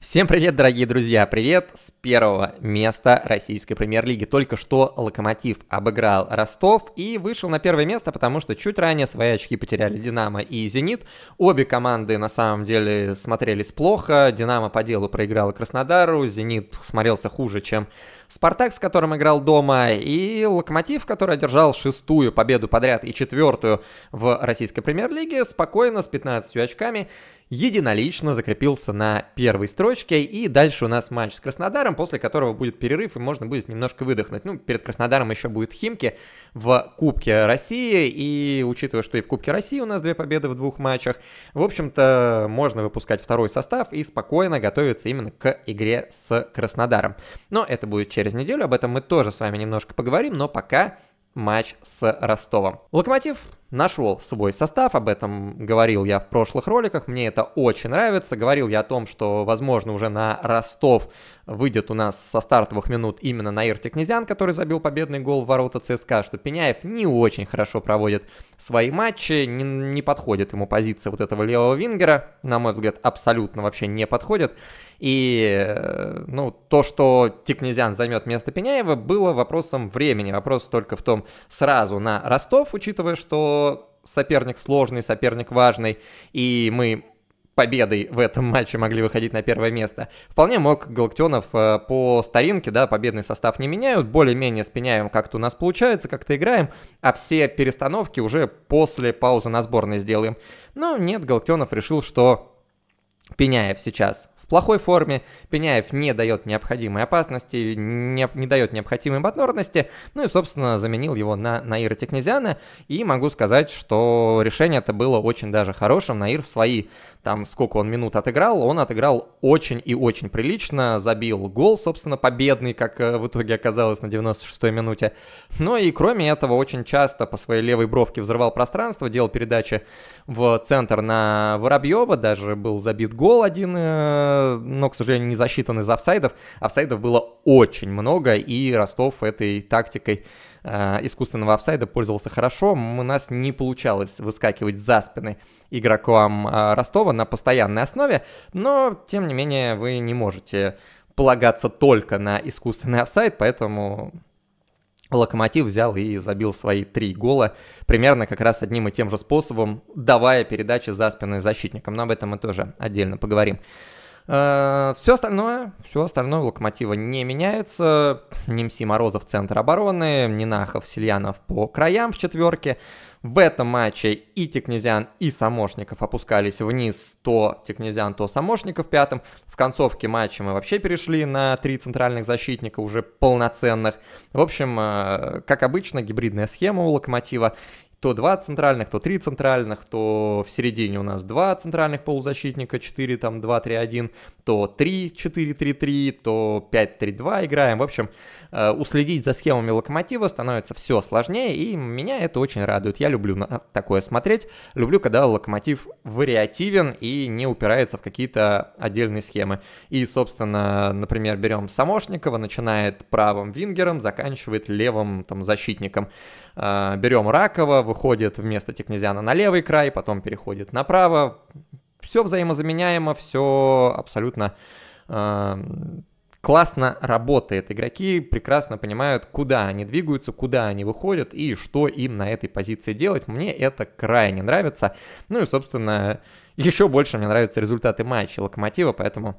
Всем привет, дорогие друзья! Привет с первого места российской премьер-лиги. Только что Локомотив обыграл Ростов и вышел на первое место, потому что чуть ранее свои очки потеряли Динамо и Зенит. Обе команды на самом деле смотрелись плохо. Динамо по делу проиграла Краснодару, Зенит смотрелся хуже, чем Спартак, с которым играл дома, и Локомотив, который одержал шестую победу подряд и четвертую в российской премьер-лиге, спокойно с 15 очками единолично закрепился на первой строчке. И дальше у нас матч с Краснодаром, после которого будет перерыв, и можно будет немножко выдохнуть. Ну, перед Краснодаром еще будет Химки в Кубке России. И учитывая, что и в Кубке России у нас две победы в двух матчах, в общем-то, можно выпускать второй состав и спокойно готовиться именно к игре с Краснодаром. Но это будет через неделю, об этом мы тоже с вами немножко поговорим, но пока матч с Ростовом. Локомотив Нашел свой состав, об этом говорил я в прошлых роликах, мне это очень нравится. Говорил я о том, что, возможно, уже на Ростов выйдет у нас со стартовых минут именно Наир Текнезян, который забил победный гол в ворота ЦСКА, что Пеняев не очень хорошо проводит свои матчи, не, не подходит ему позиция вот этого левого вингера, на мой взгляд, абсолютно вообще не подходит. И э, ну, то, что Тикнезян займет место Пеняева, было вопросом времени. Вопрос только в том, сразу на Ростов, учитывая, что соперник сложный, соперник важный, и мы победой в этом матче могли выходить на первое место. Вполне мог Галактионов э, по старинке, да, победный состав не меняют, более-менее спиняем как-то у нас получается, как-то играем, а все перестановки уже после паузы на сборной сделаем. Но нет, Галактионов решил, что Пеняев сейчас плохой форме. Пеняев не дает необходимой опасности, не, не дает необходимой ботнорности. Ну и, собственно, заменил его на Наира Текнезяна. И могу сказать, что решение это было очень даже хорошим. Наир в свои, там, сколько он минут отыграл, он отыграл очень и очень прилично. Забил гол, собственно, победный, как э, в итоге оказалось на 96-й минуте. ну и кроме этого, очень часто по своей левой бровке взрывал пространство, делал передачи в центр на Воробьева, даже был забит гол один э, но, к сожалению, не засчитан из офсайдов. Офсайдов было очень много, и Ростов этой тактикой э, искусственного офсайда пользовался хорошо. У нас не получалось выскакивать за спины игрокам э, Ростова на постоянной основе, но, тем не менее, вы не можете полагаться только на искусственный офсайд, поэтому Локомотив взял и забил свои три гола примерно как раз одним и тем же способом, давая передачи за спиной защитникам. Но об этом мы тоже отдельно поговорим. Э, все остальное, все остальное у Локомотива не меняется. Немси Морозов в центр обороны, Нинахов, Сильянов по краям в четверке. В этом матче и Текнезян, и Самошников опускались вниз, то Текнезян, то Самошников пятым. В концовке матча мы вообще перешли на три центральных защитника, уже полноценных. В общем, э, как обычно, гибридная схема у Локомотива то два центральных, то три центральных, то в середине у нас два центральных полузащитника, 4 там 2-3-1, то 3-4-3-3, то 5-3-2 играем. В общем, э, уследить за схемами Локомотива становится все сложнее, и меня это очень радует. Я люблю такое смотреть, люблю, когда Локомотив вариативен и не упирается в какие-то отдельные схемы. И, собственно, например, берем Самошникова, начинает правым вингером, заканчивает левым там защитником. Э, берем Ракова, выходит вместо Тикнезиана на левый край, потом переходит направо. Все взаимозаменяемо, все абсолютно э, классно работает. Игроки прекрасно понимают, куда они двигаются, куда они выходят и что им на этой позиции делать. Мне это крайне нравится. Ну и, собственно, еще больше мне нравятся результаты матча Локомотива, поэтому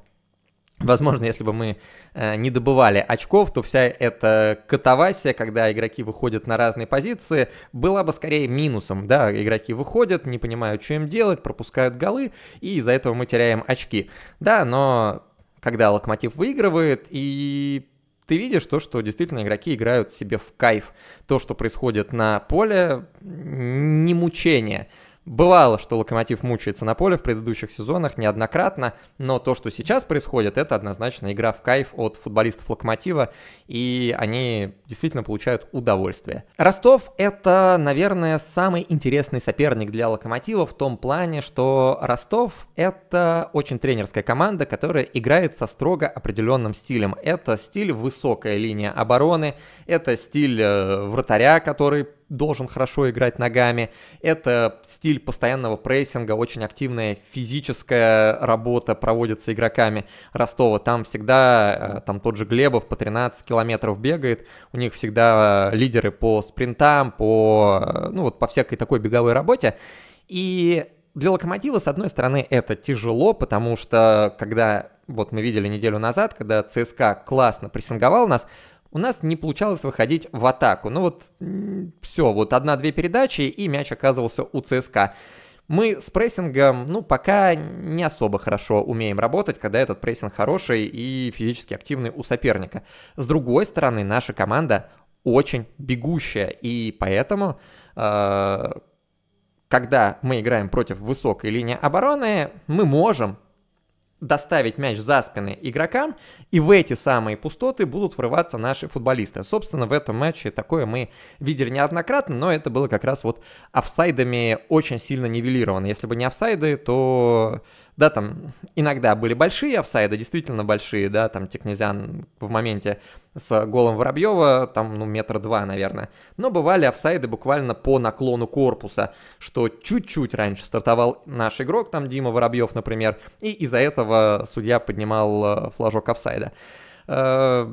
Возможно, если бы мы э, не добывали очков, то вся эта катавасия, когда игроки выходят на разные позиции, была бы скорее минусом. Да, игроки выходят, не понимают, что им делать, пропускают голы, и из-за этого мы теряем очки. Да, но когда Локомотив выигрывает, и ты видишь то, что действительно игроки играют себе в кайф. То, что происходит на поле, не мучение. Бывало, что Локомотив мучается на поле в предыдущих сезонах неоднократно, но то, что сейчас происходит, это однозначно игра в кайф от футболистов Локомотива, и они действительно получают удовольствие. Ростов — это, наверное, самый интересный соперник для Локомотива в том плане, что Ростов — это очень тренерская команда, которая играет со строго определенным стилем. Это стиль высокая линия обороны, это стиль э, вратаря, который должен хорошо играть ногами. Это стиль постоянного прессинга, очень активная физическая работа проводится игроками Ростова. Там всегда, э, там тот же Глебов по 13 километров бегает, у них всегда э, лидеры по спринтам, по, э, ну вот по всякой такой беговой работе. И для Локомотива, с одной стороны, это тяжело, потому что когда вот мы видели неделю назад, когда ЦСКА классно прессинговал нас, у нас не получалось выходить в атаку. Ну вот, все, вот одна-две передачи, и мяч оказывался у ЦСКА. Мы с прессингом, ну, пока не особо хорошо умеем работать, когда этот прессинг хороший и физически активный у соперника. С другой стороны, наша команда очень бегущая, и поэтому, э, когда мы играем против высокой линии обороны, мы можем доставить мяч за спины игрокам, и в эти самые пустоты будут врываться наши футболисты. Собственно, в этом матче такое мы видели неоднократно, но это было как раз вот офсайдами очень сильно нивелировано. Если бы не офсайды, то да, там иногда были большие офсайды, действительно большие, да, там Технезян в моменте с голом Воробьева, там, ну, метр два, наверное. Но бывали офсайды буквально по наклону корпуса, что чуть-чуть раньше стартовал наш игрок, там Дима Воробьев, например, и из-за этого судья поднимал э, флажок офсайда. Э,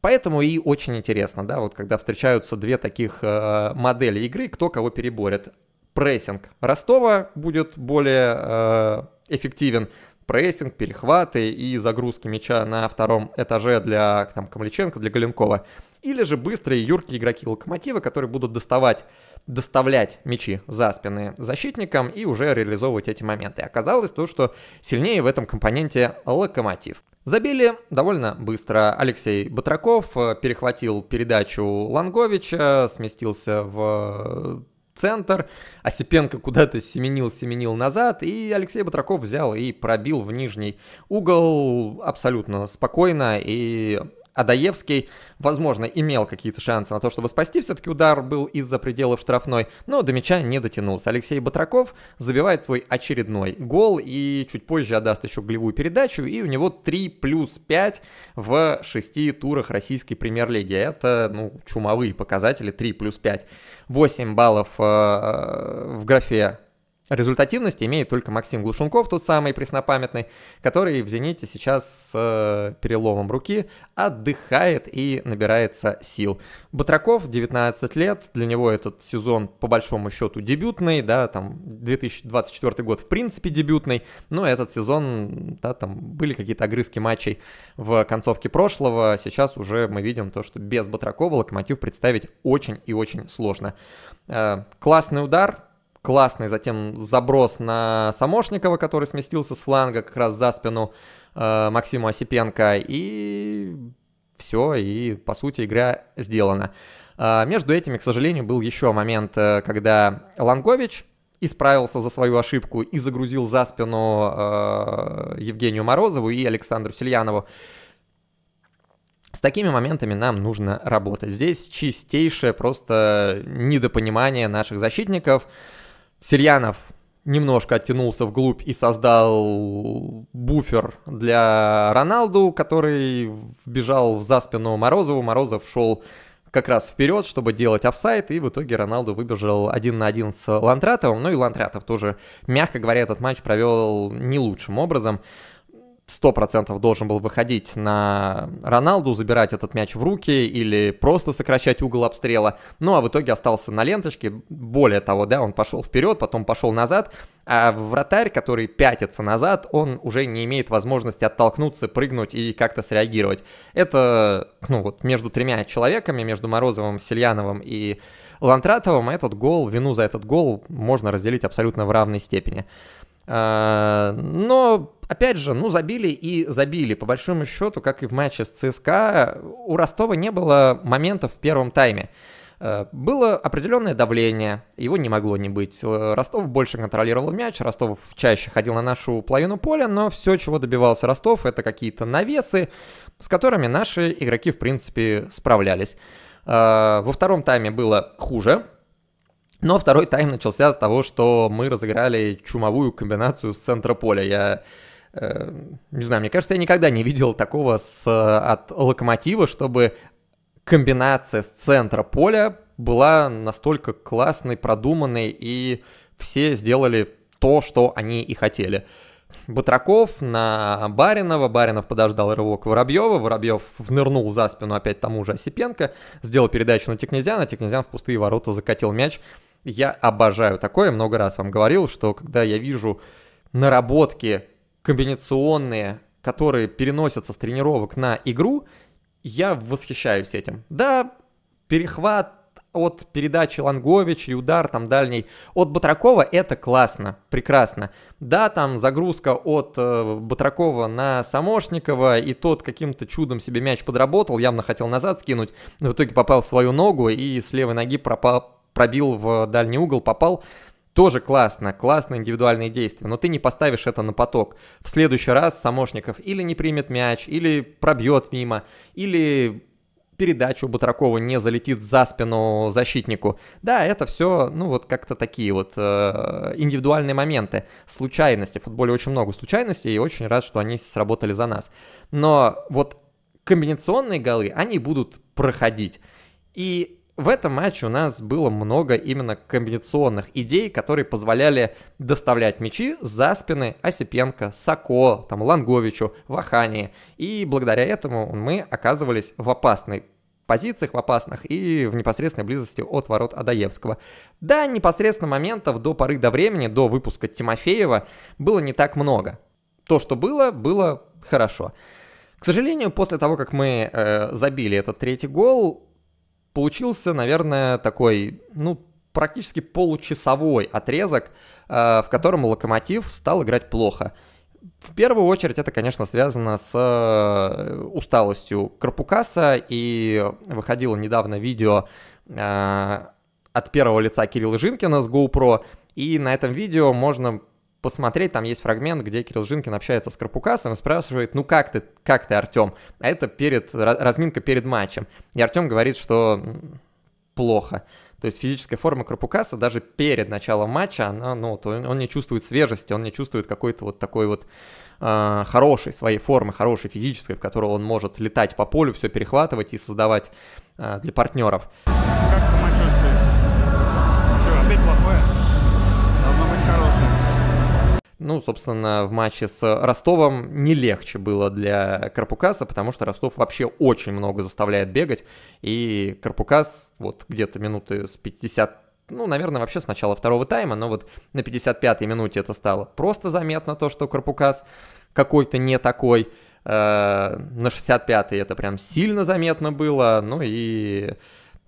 поэтому и очень интересно, да, вот когда встречаются две таких э, модели игры, кто кого переборет. Прессинг Ростова будет более эффективен, прессинг, перехваты и загрузки мяча на втором этаже для там, Камличенко, для Галенкова. Или же быстрые юркие игроки Локомотива, которые будут доставать, доставлять мячи за спины защитникам и уже реализовывать эти моменты. Оказалось то, что сильнее в этом компоненте Локомотив. Забили довольно быстро. Алексей Батраков э, перехватил передачу Ланговича, сместился в э, центр, Осипенко куда-то семенил-семенил назад, и Алексей Батраков взял и пробил в нижний угол абсолютно спокойно и Адаевский, возможно, имел какие-то шансы на то, чтобы спасти. Все-таки удар был из-за пределов штрафной, но до мяча не дотянулся. Алексей Батраков забивает свой очередной гол и чуть позже отдаст еще голевую передачу. И у него 3 плюс 5 в 6 турах российской премьер-лиги. Это, ну, чумовые показатели. 3 плюс 5. 8 баллов э, в графе Результативность имеет только Максим Глушунков, тот самый преснопамятный, который в «Зените» сейчас с э, переломом руки отдыхает и набирается сил. Батраков, 19 лет, для него этот сезон по большому счету дебютный, да, там 2024 год в принципе дебютный, но этот сезон, да, там были какие-то огрызки матчей в концовке прошлого, а сейчас уже мы видим то, что без Батракова Локомотив представить очень и очень сложно. Э, классный удар, классный затем заброс на Самошникова, который сместился с фланга как раз за спину э, Максиму Осипенко. И все, и по сути игра сделана. Э, между этими, к сожалению, был еще момент, э, когда Лангович исправился за свою ошибку и загрузил за спину э, Евгению Морозову и Александру Сильянову. С такими моментами нам нужно работать. Здесь чистейшее просто недопонимание наших защитников. Сирьянов немножко оттянулся вглубь и создал буфер для Роналду, который бежал за спину Морозову. Морозов шел как раз вперед, чтобы делать офсайт, и в итоге Роналду выбежал один на один с Лантратовым, ну и Лантратов тоже, мягко говоря, этот матч провел не лучшим образом. 100% должен был выходить на Роналду, забирать этот мяч в руки или просто сокращать угол обстрела. Ну а в итоге остался на ленточке. Более того, да, он пошел вперед, потом пошел назад. А вратарь, который пятится назад, он уже не имеет возможности оттолкнуться, прыгнуть и как-то среагировать. Это, ну вот, между тремя человеками, между Морозовым, Сельяновым и Лантратовым, этот гол, вину за этот гол можно разделить абсолютно в равной степени. Э, но, опять же, ну, забили и забили. По большому счету, как и в матче с ЦСКА, у Ростова не было моментов в первом тайме. Э, было определенное давление, его не могло не быть. Э, Ростов больше контролировал мяч, Ростов чаще ходил на нашу половину поля, но все, чего добивался Ростов, это какие-то навесы, с которыми наши игроки, в принципе, справлялись. Во втором тайме было хуже, но второй тайм начался с того, что мы разыграли чумовую комбинацию с центра поля. Я э, не знаю, мне кажется, я никогда не видел такого с, э, от локомотива, чтобы комбинация с центра поля была настолько классной, продуманной, и все сделали то, что они и хотели. Батраков на Баринова, Баринов подождал рывок Воробьева, Воробьев внырнул за спину опять тому же Осипенко, сделал передачу на Текнезяна, Текнезян в пустые ворота закатил мяч, я обожаю такое, много раз вам говорил, что когда я вижу наработки комбинационные, которые переносятся с тренировок на игру, я восхищаюсь этим. Да, перехват от передачи Лангович и удар там дальний от Батракова это классно, прекрасно. Да, там загрузка от э, Батракова на Самошникова, и тот каким-то чудом себе мяч подработал, явно хотел назад скинуть, но в итоге попал в свою ногу и с левой ноги пропал, пробил в дальний угол, попал, тоже классно, классные индивидуальные действия, но ты не поставишь это на поток. В следующий раз Самошников или не примет мяч, или пробьет мимо, или передачу Батракова не залетит за спину защитнику. Да, это все, ну вот как-то такие вот э, индивидуальные моменты, случайности. В футболе очень много случайностей, и очень рад, что они сработали за нас. Но вот комбинационные голы, они будут проходить. И в этом матче у нас было много именно комбинационных идей, которые позволяли доставлять мячи за спины Осипенко, Сако, там, Ланговичу, Вахани. И благодаря этому мы оказывались в опасной позициях, в опасных и в непосредственной близости от ворот Адаевского. Да, непосредственно моментов до поры до времени, до выпуска Тимофеева, было не так много. То, что было, было хорошо. К сожалению, после того, как мы э, забили этот третий гол, получился, наверное, такой, ну, практически получасовой отрезок, э, в котором Локомотив стал играть плохо. В первую очередь это, конечно, связано с э, усталостью Карпукаса, и выходило недавно видео э, от первого лица Кирилла Жинкина с GoPro, и на этом видео можно посмотреть, там есть фрагмент, где Кирилл Жинкин общается с Карпукасом и спрашивает, ну как ты, как ты, Артем? А это перед, разминка перед матчем. И Артем говорит, что плохо. То есть физическая форма Карпукаса даже перед началом матча, она, ну, он не чувствует свежести, он не чувствует какой-то вот такой вот э, хорошей своей формы, хорошей физической, в которой он может летать по полю, все перехватывать и создавать э, для партнеров. Как самочувствие? Ну, собственно, в матче с Ростовом не легче было для Карпукаса, потому что Ростов вообще очень много заставляет бегать, и Карпукас вот где-то минуты с 50 ну, наверное, вообще с начала второго тайма, но вот на 55-й минуте это стало просто заметно, то, что Карпукас какой-то не такой. Э, на 65-й это прям сильно заметно было, ну и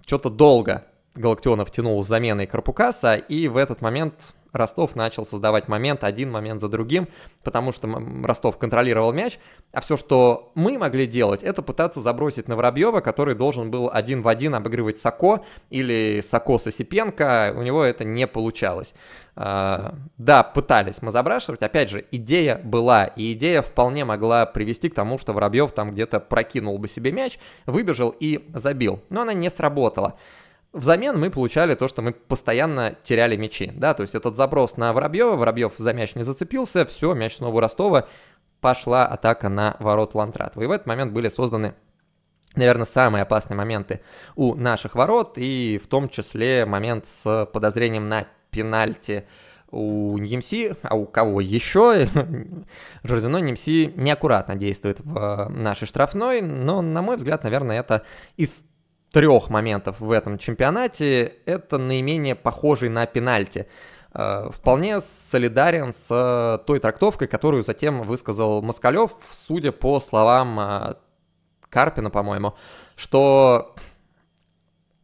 что-то долго Галактионов тянул с заменой Карпукаса, и в этот момент Ростов начал создавать момент, один момент за другим, потому что Ростов контролировал мяч, а все, что мы могли делать, это пытаться забросить на Воробьева, который должен был один в один обыгрывать Соко или Соко Сосипенко, у него это не получалось. А, да, пытались мы забрашивать, опять же, идея была, и идея вполне могла привести к тому, что Воробьев там где-то прокинул бы себе мяч, выбежал и забил, но она не сработала. Взамен мы получали то, что мы постоянно теряли мячи, да, то есть этот заброс на Воробьева, Воробьев за мяч не зацепился, все, мяч снова у Ростова, пошла атака на ворот Лантрат. И в этот момент были созданы наверное, самые опасные моменты у наших ворот, и в том числе момент с подозрением на пенальти у Немси, а у кого еще, Жорзино Немси неаккуратно действует в нашей штрафной, но, на мой взгляд, наверное, это из трех моментов в этом чемпионате, это наименее похожий на пенальти э, вполне солидарен с той трактовкой, которую затем высказал Москалев, судя по словам э, Карпина, по-моему, что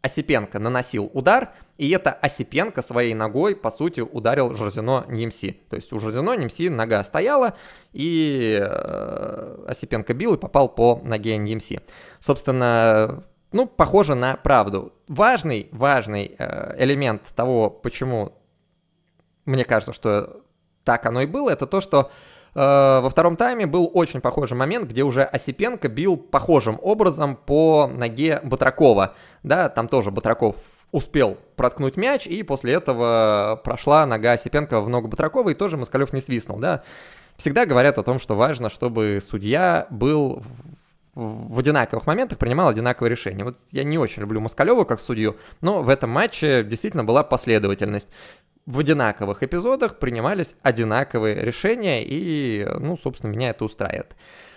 Осипенко наносил удар, и это Осипенко своей ногой, по сути, ударил Жорзино Немси. То есть у Жорзино Немси нога стояла, и э, Осипенко бил и попал по ноге Немси. Собственно, ну, похоже на правду. Важный, важный э, элемент того, почему мне кажется, что так оно и было, это то, что э, во втором тайме был очень похожий момент, где уже Осипенко бил похожим образом по ноге Батракова. Да, там тоже Батраков успел проткнуть мяч, и после этого прошла нога Осипенко в ногу Батракова, и тоже Москалев не свистнул, да. Всегда говорят о том, что важно, чтобы судья был в одинаковых моментах принимал одинаковые решения. Вот я не очень люблю Москалеву как судью, но в этом матче действительно была последовательность. В одинаковых эпизодах принимались одинаковые решения, и, ну, собственно, меня это устраивает.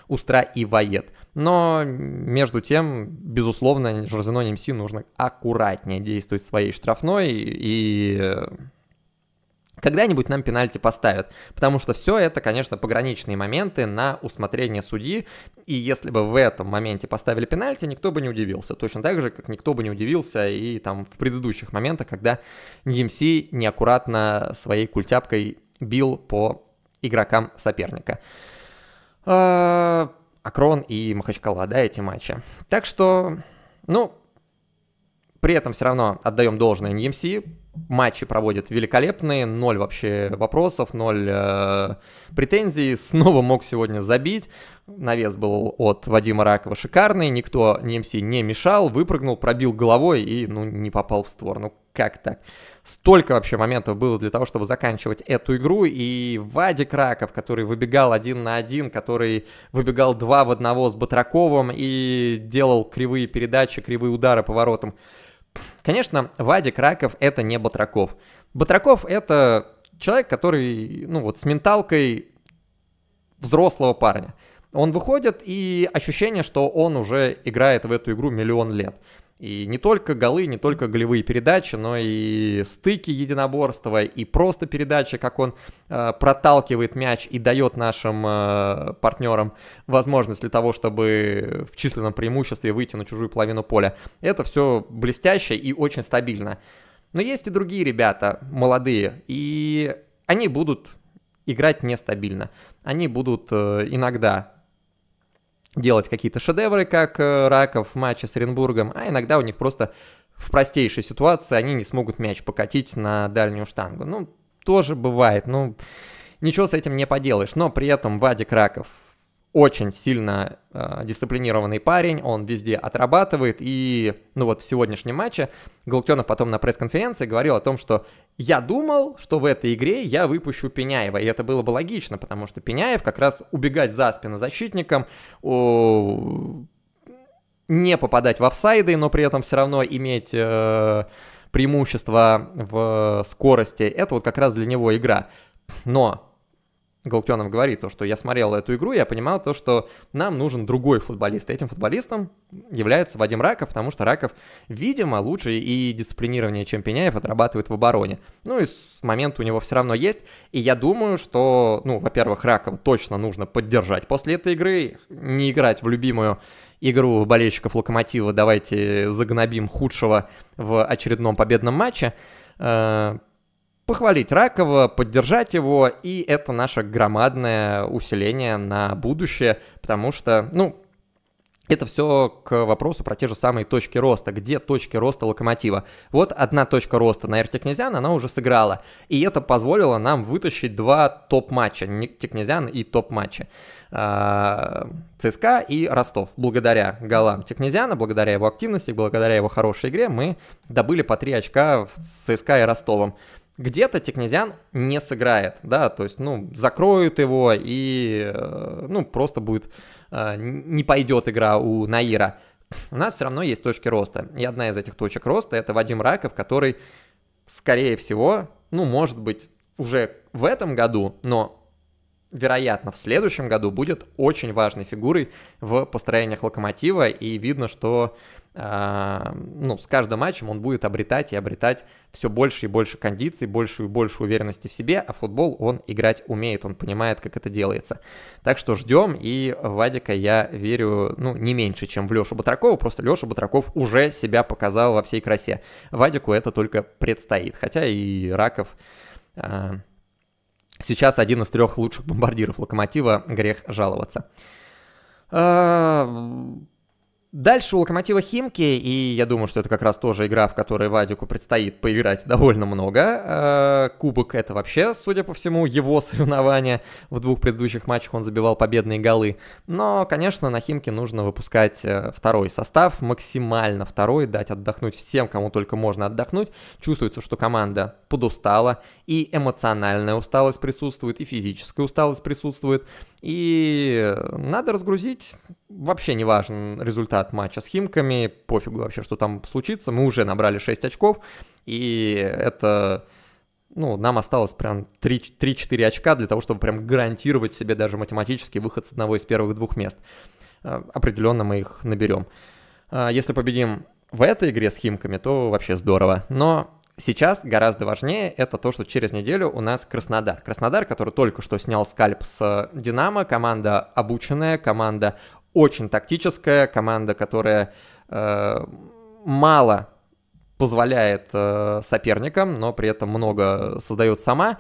Устраивает. Но, между тем, безусловно, Жорзино Немси нужно аккуратнее действовать в своей штрафной и когда-нибудь нам пенальти поставят, потому что все это, конечно, пограничные моменты на усмотрение судьи, и если бы в этом моменте поставили пенальти, никто бы не удивился. Точно так же, как никто бы не удивился и там в предыдущих моментах, когда ЕМС неаккуратно своей культяпкой бил по игрокам соперника. А, Акрон и Махачкала, да, эти матчи. Так что, ну, при этом все равно отдаем должное НЕМСИ, матчи проводит великолепные, ноль вообще вопросов, ноль э, претензий, снова мог сегодня забить, навес был от Вадима Ракова шикарный, никто немси не мешал, выпрыгнул, пробил головой и, ну, не попал в створ, ну как так? Столько вообще моментов было для того, чтобы заканчивать эту игру, и Вадик Раков, который выбегал один на один, который выбегал два в одного с Батраковым и делал кривые передачи, кривые удары по воротам, Конечно, Вадик Раков это не Батраков. Батраков это человек, который, ну вот, с менталкой взрослого парня. Он выходит, и ощущение, что он уже играет в эту игру миллион лет. И не только голы, не только голевые передачи, но и стыки единоборства, и просто передачи, как он э, проталкивает мяч и дает нашим э, партнерам возможность для того, чтобы в численном преимуществе выйти на чужую половину поля. Это все блестяще и очень стабильно. Но есть и другие ребята, молодые, и они будут играть нестабильно. Они будут э, иногда делать какие-то шедевры, как э, Раков в матче с Оренбургом, а иногда у них просто в простейшей ситуации они не смогут мяч покатить на дальнюю штангу. Ну, тоже бывает, ну, ничего с этим не поделаешь. Но при этом Вадик Раков очень сильно э, дисциплинированный парень, он везде отрабатывает, и, ну вот в сегодняшнем матче Галактионов потом на пресс-конференции говорил о том, что я думал, что в этой игре я выпущу Пеняева, и это было бы логично, потому что Пеняев как раз убегать за спину защитникам, о, не попадать в офсайды, но при этом все равно иметь... Э, преимущество в э, скорости, это вот как раз для него игра. Но Галактионов говорит, то, что я смотрел эту игру, я понимал то, что нам нужен другой футболист. Этим футболистом является Вадим Раков, потому что Раков, видимо, лучше и дисциплинированнее, чем Пеняев, отрабатывает в обороне. Ну и момент у него все равно есть. И я думаю, что, ну, во-первых, Ракова точно нужно поддержать после этой игры, не играть в любимую игру болельщиков Локомотива «Давайте загнобим худшего в очередном победном матче». Э, похвалить Ракова, поддержать его, и это наше громадное усиление на будущее, потому что, ну, это все к вопросу про те же самые точки роста. Где точки роста локомотива? Вот одна точка роста на Эртекнезян, она уже сыграла. И это позволило нам вытащить два топ-матча. Текнезян и топ-матча. А, ЦСКА и Ростов. Благодаря голам Текнезяна, благодаря его активности, благодаря его хорошей игре мы добыли по три очка в ЦСКА и Ростовом где-то Текнезян не сыграет, да, то есть, ну, закроют его и, э, ну, просто будет, э, не пойдет игра у Наира. У нас все равно есть точки роста, и одна из этих точек роста это Вадим Раков, который, скорее всего, ну, может быть, уже в этом году, но вероятно, в следующем году будет очень важной фигурой в построениях локомотива, и видно, что э, ну, с каждым матчем он будет обретать и обретать все больше и больше кондиций, большую и больше уверенности в себе, а футбол он играть умеет, он понимает, как это делается. Так что ждем, и Вадика я верю, ну, не меньше, чем в Лешу Батракова, просто Леша Батраков уже себя показал во всей красе. Вадику это только предстоит, хотя и Раков... Э, Сейчас один из трех лучших бомбардиров Локомотива, грех жаловаться. А, Дальше у Локомотива Химки, и я думаю, что это как раз тоже игра, в которой Вадику предстоит поиграть довольно много. Э, кубок это вообще, судя по всему, его соревнование. В двух предыдущих матчах он забивал победные голы. Но, конечно, на Химке нужно выпускать э, второй состав, максимально второй, дать отдохнуть всем, кому только можно отдохнуть. Чувствуется, что команда подустала, и эмоциональная усталость присутствует, и физическая усталость присутствует. И надо разгрузить, вообще не важен результат матча с Химками, пофигу вообще, что там случится. Мы уже набрали 6 очков, и это ну, нам осталось прям 3-4 очка для того, чтобы прям гарантировать себе даже математический выход с одного из первых двух мест. А, определенно мы их наберем. А, если победим в этой игре с Химками, то вообще здорово. Но Сейчас гораздо важнее это то, что через неделю у нас Краснодар. Краснодар, который только что снял скальп с э, Динамо, команда обученная, команда очень тактическая, команда, которая э, мало позволяет э, соперникам, но при этом много создает сама.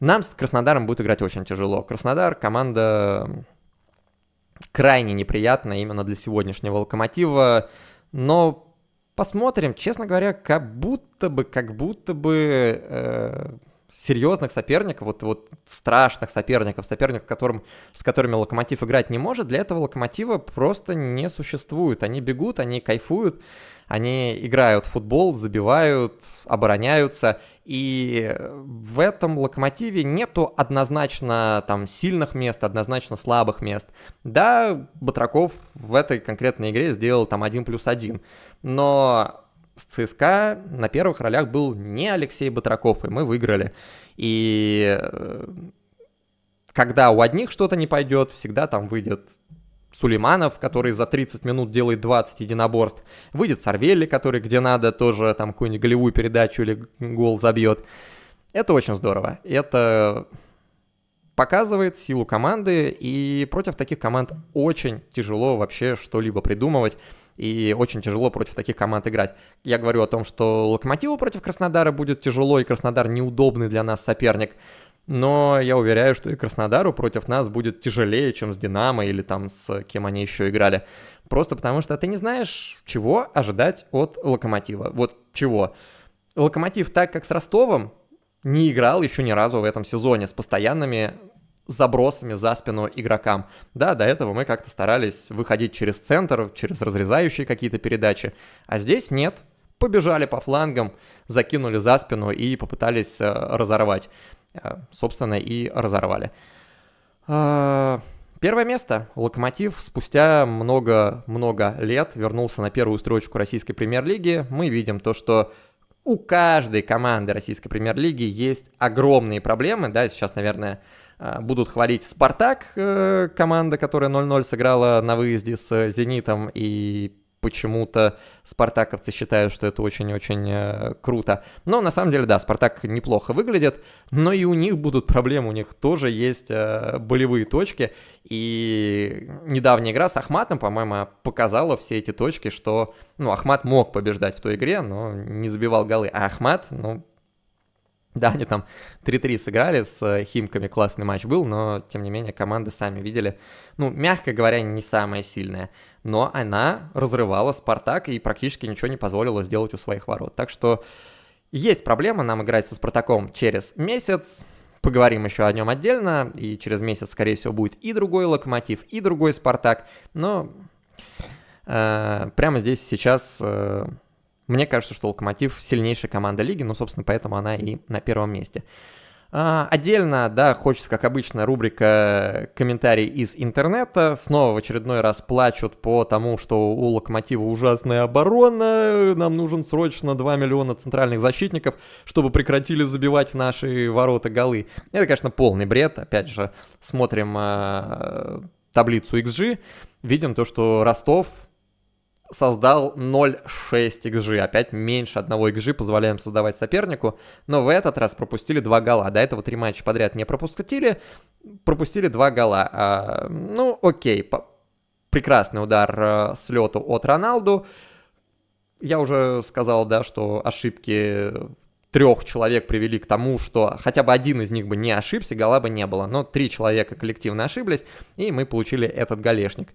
Нам с Краснодаром будет играть очень тяжело. Краснодар команда крайне неприятная именно для сегодняшнего локомотива, но Посмотрим, честно говоря, как будто бы, как будто бы э, серьезных соперников, вот, вот страшных соперников, соперников, которым, с которыми Локомотив играть не может, для этого Локомотива просто не существует. Они бегут, они кайфуют, они играют в футбол, забивают, обороняются, и в этом локомотиве нету однозначно там сильных мест, однозначно слабых мест. Да, Батраков в этой конкретной игре сделал там 1 плюс 1, но с ЦСКА на первых ролях был не Алексей Батраков, и мы выиграли. И э, когда у одних что-то не пойдет, всегда там выйдет Сулейманов, который за 30 минут делает 20 единоборств, выйдет Сарвелли, который где надо тоже там какую-нибудь голевую передачу или гол забьет. Это очень здорово. Это показывает силу команды, и против таких команд очень тяжело вообще что-либо придумывать и очень тяжело против таких команд играть. Я говорю о том, что Локомотиву против Краснодара будет тяжело, и Краснодар неудобный для нас соперник но я уверяю, что и Краснодару против нас будет тяжелее, чем с Динамо или там с кем они еще играли. Просто потому что ты не знаешь, чего ожидать от Локомотива. Вот чего. Локомотив так, как с Ростовом, не играл еще ни разу в этом сезоне с постоянными забросами за спину игрокам. Да, до этого мы как-то старались выходить через центр, через разрезающие какие-то передачи, а здесь нет. Побежали по флангам, закинули за спину и попытались э, разорвать. А, собственно, и разорвали. А, первое место. Локомотив спустя много-много лет вернулся на первую строчку российской премьер-лиги. Мы видим то, что у каждой команды российской премьер-лиги есть огромные проблемы. Да, сейчас, наверное, а, будут хвалить «Спартак», э, команда, которая 0-0 сыграла на выезде с «Зенитом», и почему-то спартаковцы считают, что это очень-очень э, круто. Но на самом деле, да, Спартак неплохо выглядит, но и у них будут проблемы, у них тоже есть э, болевые точки. И недавняя игра с Ахматом, по-моему, показала все эти точки, что, ну, Ахмат мог побеждать в той игре, но не забивал голы. А Ахмат, ну, да, они там 3-3 сыграли с э, Химками, классный матч был, но, тем не менее, команды сами видели, ну, мягко говоря, не самая сильная но она разрывала «Спартак» и практически ничего не позволила сделать у своих ворот. Так что есть проблема нам играть со «Спартаком» через месяц, поговорим еще о нем отдельно, и через месяц, скорее всего, будет и другой «Локомотив», и другой «Спартак», но э, прямо здесь сейчас... Э, мне кажется, что «Локомотив» сильнейшая команда лиги, ну, собственно, поэтому она и на первом месте. А, отдельно, да, хочется, как обычно, рубрика э, «Комментарий из интернета». Снова в очередной раз плачут по тому, что у «Локомотива» ужасная оборона, нам нужен срочно 2 миллиона центральных защитников, чтобы прекратили забивать в наши ворота голы. Это, конечно, полный бред. Опять же, смотрим э, таблицу XG, видим то, что Ростов создал 0,6 XG, опять меньше 1 XG позволяем создавать сопернику, но в этот раз пропустили 2 гола, до этого 3 матча подряд не пропустили, пропустили 2 гола. А, ну, окей, по... прекрасный удар а, с лету от Роналду. Я уже сказал, да, что ошибки трех человек привели к тому, что хотя бы один из них бы не ошибся, гола бы не было, но три человека коллективно ошиблись, и мы получили этот голешник.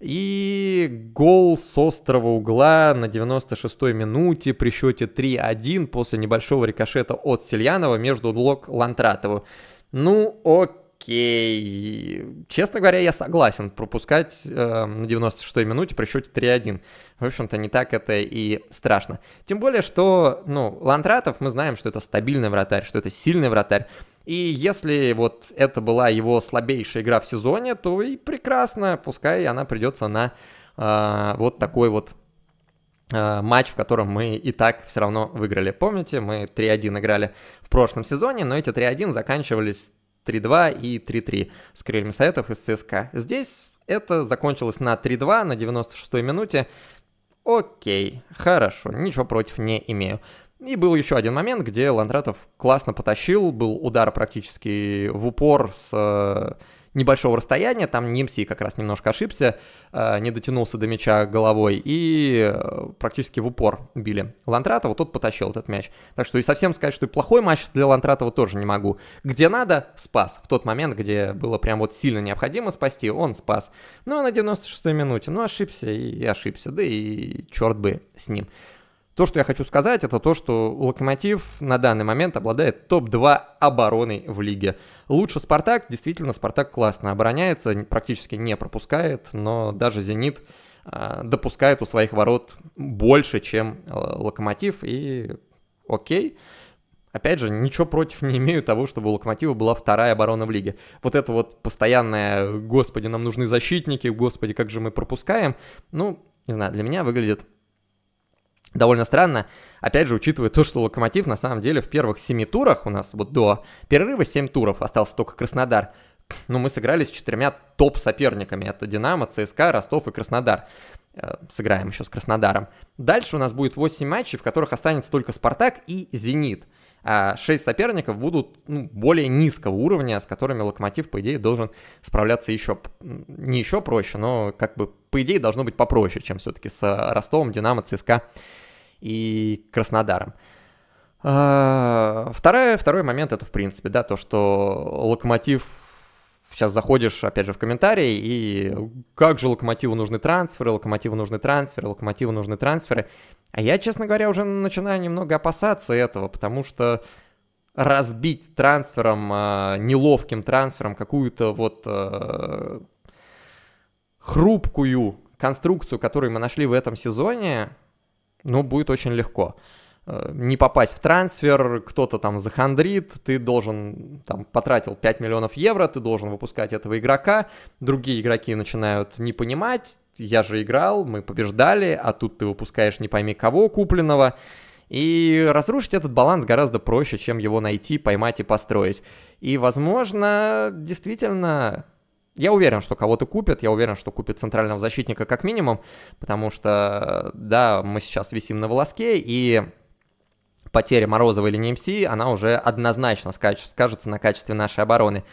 И гол с острого угла на 96-й минуте при счете 3-1 после небольшого рикошета от Сельянова между блок Лантратову. Ну, окей. Честно говоря, я согласен пропускать э, на 96-й минуте при счете 3-1. В общем-то, не так это и страшно. Тем более, что, ну, Лантратов, мы знаем, что это стабильный вратарь, что это сильный вратарь. И если вот это была его слабейшая игра в сезоне, то и прекрасно, пускай она придется на э, вот такой вот э, матч, в котором мы и так все равно выиграли. Помните, мы 3-1 играли в прошлом сезоне, но эти 3-1 заканчивались 3-2 и 3-3 с крыльями советов из ЦСКА. Здесь это закончилось на 3-2 на 96-й минуте. Окей, хорошо, ничего против не имею. И был еще один момент, где Ландратов классно потащил, был удар практически в упор с э, небольшого расстояния, там Нимси как раз немножко ошибся, э, не дотянулся до мяча головой и э, практически в упор били Лантратова, тот потащил этот мяч. Так что и совсем сказать, что и плохой матч для Ландратова тоже не могу. Где надо, спас. В тот момент, где было прям вот сильно необходимо спасти, он спас. Ну а на 96-й минуте, ну ошибся и ошибся, да и черт бы с ним. То, что я хочу сказать, это то, что Локомотив на данный момент обладает топ-2 обороной в лиге. Лучше Спартак, действительно, Спартак классно обороняется, практически не пропускает, но даже Зенит а, допускает у своих ворот больше, чем э, Локомотив, и окей. Опять же, ничего против не имею того, чтобы у Локомотива была вторая оборона в лиге. Вот это вот постоянное «Господи, нам нужны защитники, господи, как же мы пропускаем», ну, не знаю, для меня выглядит довольно странно, опять же, учитывая то, что Локомотив на самом деле в первых семи турах у нас вот до перерыва семь туров остался только Краснодар. но ну, мы сыграли с четырьмя топ-соперниками. Это Динамо, ЦСКА, Ростов и Краснодар. Э, сыграем еще с Краснодаром. Дальше у нас будет 8 матчей, в которых останется только Спартак и Зенит. 6 а соперников будут ну, более низкого уровня, с которыми Локомотив, по идее, должен справляться еще, не еще проще, но как бы, по идее, должно быть попроще, чем все-таки с э, Ростовом, Динамо, ЦСКА и Краснодаром. А, Второе, второй момент это, в принципе, да, то, что Локомотив сейчас заходишь, опять же, в комментарии, и как же Локомотиву нужны трансферы, Локомотиву нужны трансферы, Локомотиву нужны трансферы. А я, честно говоря, уже начинаю немного опасаться этого, потому что разбить трансфером, а, неловким трансфером какую-то вот а, хрупкую конструкцию, которую мы нашли в этом сезоне, ну, будет очень легко. Э, не попасть в трансфер, кто-то там захандрит, ты должен, там, потратил 5 миллионов евро, ты должен выпускать этого игрока, другие игроки начинают не понимать, я же играл, мы побеждали, а тут ты выпускаешь не пойми кого купленного, и разрушить этот баланс гораздо проще, чем его найти, поймать и построить. И, возможно, действительно, я уверен, что кого-то купят, я уверен, что купят центрального защитника как минимум, потому что, да, мы сейчас висим на волоске, и потеря Морозова или Немси, она уже однозначно скажется на качестве нашей обороны.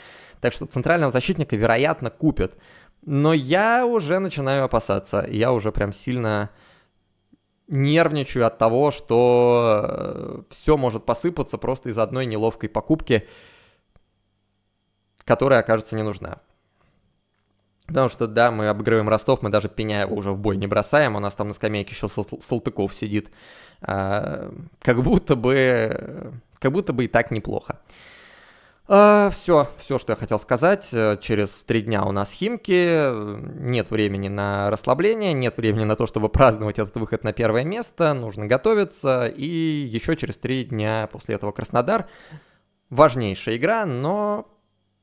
Так что центрального защитника, вероятно, купят. Но я уже начинаю опасаться. Я уже прям сильно нервничаю от того, что э, все может посыпаться просто из одной неловкой покупки, которая окажется не нужна. Потому что, да, мы обыгрываем Ростов, мы даже Пеняева уже в бой не бросаем, у нас там на скамейке еще Салтыков сидит. А, как будто бы, как будто бы и так неплохо. все, а, все, что я хотел сказать. Через три дня у нас Химки. Нет времени на расслабление, нет времени на то, чтобы праздновать этот выход на первое место. Нужно готовиться. И еще через три дня после этого Краснодар. Важнейшая игра, но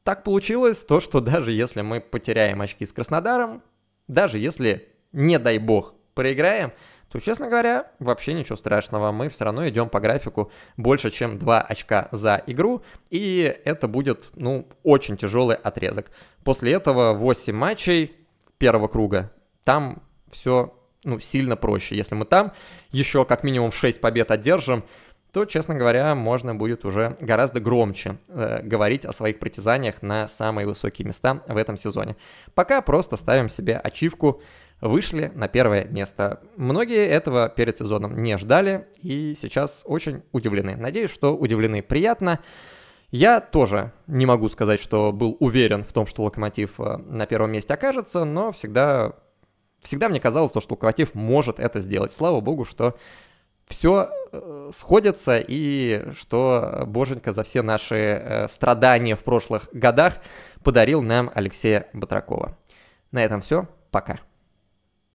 так получилось то, что даже если мы потеряем очки с Краснодаром, даже если, не дай бог, проиграем, то, честно говоря, вообще ничего страшного. Мы все равно идем по графику больше, чем 2 очка за игру, и это будет, ну, очень тяжелый отрезок. После этого 8 матчей первого круга. Там все, ну, сильно проще. Если мы там еще как минимум 6 побед одержим, то, честно говоря, можно будет уже гораздо громче э, говорить о своих притязаниях на самые высокие места в этом сезоне. Пока просто ставим себе ачивку вышли на первое место. Многие этого перед сезоном не ждали и сейчас очень удивлены. Надеюсь, что удивлены приятно. Я тоже не могу сказать, что был уверен в том, что Локомотив э, на первом месте окажется, но всегда, всегда мне казалось, то, что Локомотив может это сделать. Слава богу, что все э, сходится и что Боженька за все наши э, страдания в прошлых годах подарил нам Алексея Батракова. На этом все. Пока.